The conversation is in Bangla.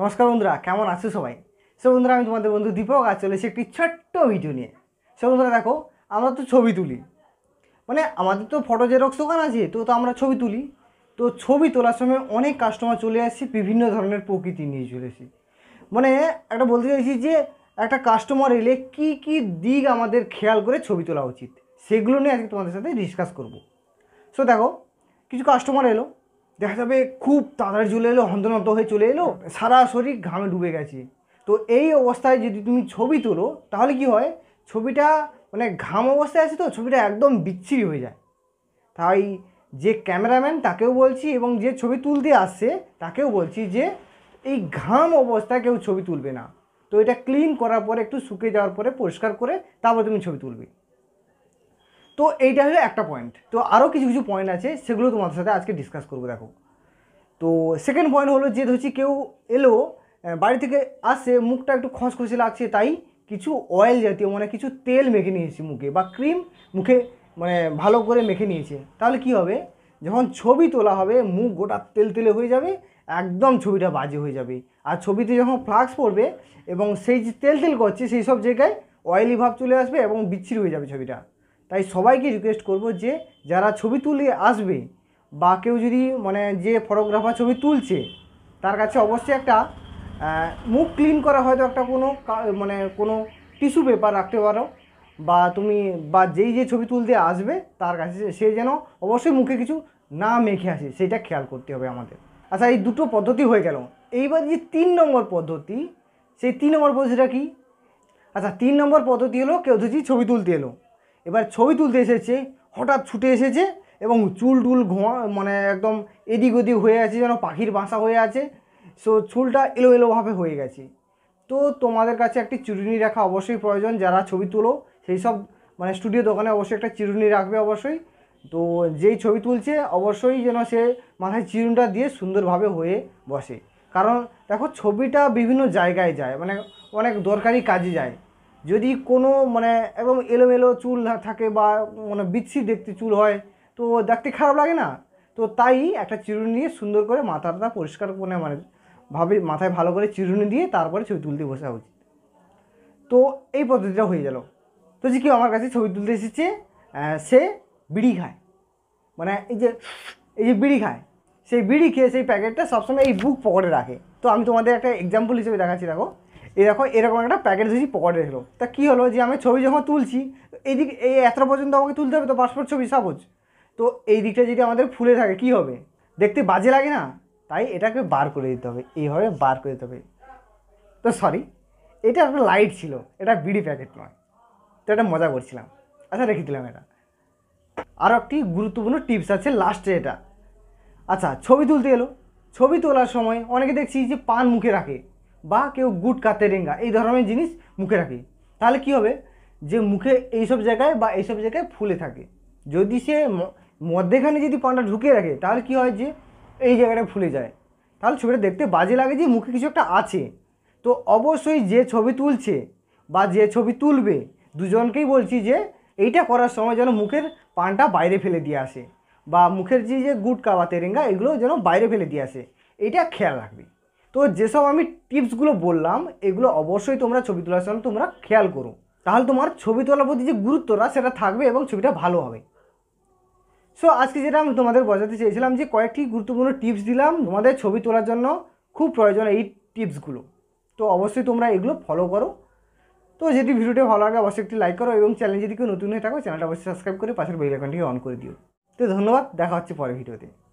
নমস্কার বন্ধুরা কেমন আছো সবাই সে বন্ধুরা আমি তোমাদের বন্ধু দীপক আর চলেছি একটি ছোট্ট ভিডিও নিয়ে সে বন্ধুরা দেখো আমরা তো ছবি তুলি মানে আমাদের তো ফটো জেরক্স দোকান আছে তো তো আমরা ছবি তুলি তো ছবি তোলার সময় অনেক কাস্টমার চলে আসছে বিভিন্ন ধরনের প্রকৃতি নিয়ে চলেছি মানে একটা বলতে চাইছি যে একটা কাস্টমার এলে কি কি দিক আমাদের খেয়াল করে ছবি তোলা উচিত সেগুলো নিয়ে আজকে তোমাদের সাথে ডিসকাস করব সো দেখো কিছু কাস্টমার এলো দেখা যাবে খুব তাড়াতাড়ি চলে এলো হন্তনত হয়ে চলে এলো সারা শরীর ঘামে ডুবে গেছে তো এই অবস্থায় যদি তুমি ছবি তোলো তাহলে কি হয় ছবিটা মানে ঘাম অবস্থায় আছে তো ছবিটা একদম বিচ্ছিরি হয়ে যায় তাই যে ক্যামেরাম্যান তাকেও বলছি এবং যে ছবি তুলতে আসছে তাকেও বলছি যে এই ঘাম অবস্থায় কেউ ছবি তুলবে না তো এটা ক্লিন করার পরে একটু শুকিয়ে যাওয়ার পরে পরিষ্কার করে তারপর তুমি ছবি তুলবে তো এইটা হলো একটা পয়েন্ট তো আরও কিছু কিছু পয়েন্ট আছে সেগুলো তোমাদের সাথে আজকে ডিসকাস করবো দেখো তো সেকেন্ড পয়েন্ট হলো যে ধরছি কেউ এলো বাড়ি থেকে আসে মুখটা একটু খসখসে লাগছে তাই কিছু অয়েল জাতীয় মানে কিছু তেল মেখে নিয়েছি মুখে বা ক্রিম মুখে মানে ভালো করে মেখে নিয়েছে তাহলে কি হবে যখন ছবি তোলা হবে মুখ গোটা তেল তেলে হয়ে যাবে একদম ছবিটা বাজে হয়ে যাবে আর ছবিতে যখন ফ্লাক্স পড়বে এবং সেই যে তেল তেল করছে সেই সব জায়গায় অয়েলি ভাব চলে আসবে এবং বিচ্ছিরি হয়ে যাবে ছবিটা তাই সবাইকে রিকোয়েস্ট করব যে যারা ছবি তুলে আসবে বা কেউ যদি মানে যে ফটোগ্রাফার ছবি তুলছে তার কাছে অবশ্যই একটা মুখ ক্লিন করা হয়তো একটা কোনো মানে কোনো টিস্যু পেপার রাখতে পারো বা তুমি বা যেই যে ছবি তুলতে আসবে তার কাছে সে যেন অবশ্যই মুখে কিছু না মেখে আসে সেটা খেয়াল করতে হবে আমাদের আচ্ছা এই দুটো পদ্ধতি হয়ে গেল এইবার যে তিন নম্বর পদ্ধতি সেই তিন নম্বর পদ্ধতিটা কি আচ্ছা তিন নম্বর পদ্ধতি হলো কেউ যদি ছবি তুলতে এলো এবার ছবি তুলতে এসেছে হঠাৎ ছুটে এসেছে এবং চুল টুল ঘ মানে একদম এদিক ওদিক হয়ে আছে যেন পাখির বাসা হয়ে আছে সো চুলটা এলো এলোভাবে হয়ে গেছে তো তোমাদের কাছে একটি চিরুনি রাখা অবশ্যই প্রয়োজন যারা ছবি তুলো সেই সব মানে স্টুডিও দোকানে অবশ্যই একটা চিরুনি রাখবে অবশ্যই তো যেই ছবি তুলছে অবশ্যই যেন সে মাথায় চিরুনটা দিয়ে সুন্দরভাবে হয়ে বসে কারণ দেখো ছবিটা বিভিন্ন জায়গায় যায় মানে অনেক দরকারি কাজে যায় যদি কোনো মানে একদম এলোমেলো চুল থাকে বা মানে বিচ্ছি দেখতে চুল হয় তো দেখতে খারাপ লাগে না তো তাই একটা চিরুনি নিয়ে সুন্দর করে মাথাটা পরিষ্কার করে মানে ভাবে মাথায় ভালো করে চিরুনি দিয়ে তারপরে ছবি তুলতে বসা উচিত তো এই পদ্ধতিটা হয়ে গেল তো যে কেউ আমার কাছে ছবি তুলতে এসেছে সে বিড়ি খায় মানে এই যে এই যে বিড়ি খায় সেই বিড়ি খেয়ে সেই প্যাকেটটা সবসময় এই বুক পকেটে রাখে তো আমি তোমাদের একটা এক্সাম্পল হিসেবে দেখাচ্ছি দেখো এরকম এরকম একটা প্যাকেট দিয়েছি পকেটে ছিল তা কী হলো যে আমি ছবি যখন তুলছি এইদিক এই এতটা পর্যন্ত আমাকে তুলতে হবে তো পাসপোর্ট ছবি সাপোজ তো এই দিকটা যদি আমাদের ফুলে থাকে কি হবে দেখতে বাজে লাগে না তাই এটাকে বার করে দিতে হবে এইভাবে বার করে দিতে হবে তো সরি এটা একটা লাইট ছিল এটা বিড়ি প্যাকেট নয় তো এটা মজা করছিলাম আচ্ছা রেখে দিলাম এটা আরও একটি গুরুত্বপূর্ণ টিপস আছে লাস্টে এটা আচ্ছা ছবি তুলতে এলো ছবি তোলার সময় অনেকে দেখছি যে পান মুখে রাখে বা কেউ গুটকা তেরেঙ্গা এই ধরনের জিনিস মুখে রাখে তাহলে কি হবে যে মুখে এইসব জায়গায় বা এইসব জায়গায় ফুলে থাকে যদি সে মধ্যেখানে যদি পানটা ঢুকিয়ে রাখে তাহলে কি হয় যে এই জায়গাটা ফুলে যায় তাহলে ছবিটা দেখতে বাজে লাগে যে মুখে কিছু একটা আছে তো অবশ্যই যে ছবি তুলছে বা যে ছবি তুলবে দুজনকেই বলছি যে এইটা করার সময় যেন মুখের পানটা বাইরে ফেলে দিয়ে আসে বা মুখের যে যে গুটকা বা তেরেঙ্গা এগুলো যেন বাইরে ফেলে দিয়ে আসে এটা খেয়াল রাখবে তো যেসব আমি টিপসগুলো বললাম এগুলো অবশ্যই তোমরা ছবি তোলার সময় তোমরা খেয়াল করো তাহলে তোমার ছবি তোলার প্রতি যে গুরুত্বটা সেটা থাকবে এবং ছবিটা ভালো হবে সো আজকে যেটা আমি তোমাদের বোঝাতে চেয়েছিলাম যে কয়েকটি গুরুত্বপূর্ণ টিপস দিলাম তোমাদের ছবি তোলার জন্য খুব প্রয়োজন এই টিপসগুলো তো অবশ্যই তোমরা এগুলো ফলো করো তো যদি ভিডিওটি ভালো লাগে অবশ্যই একটি লাইক করো এবং চ্যানেল যদি কেউ নতুন হয়ে থাকো চ্যানেলটা অবশ্যই সাবস্ক্রাইব করে পাশের বেল আইকনটি অন করে দিও তো ধন্যবাদ দেখা হচ্ছে পরের ভিডিওতে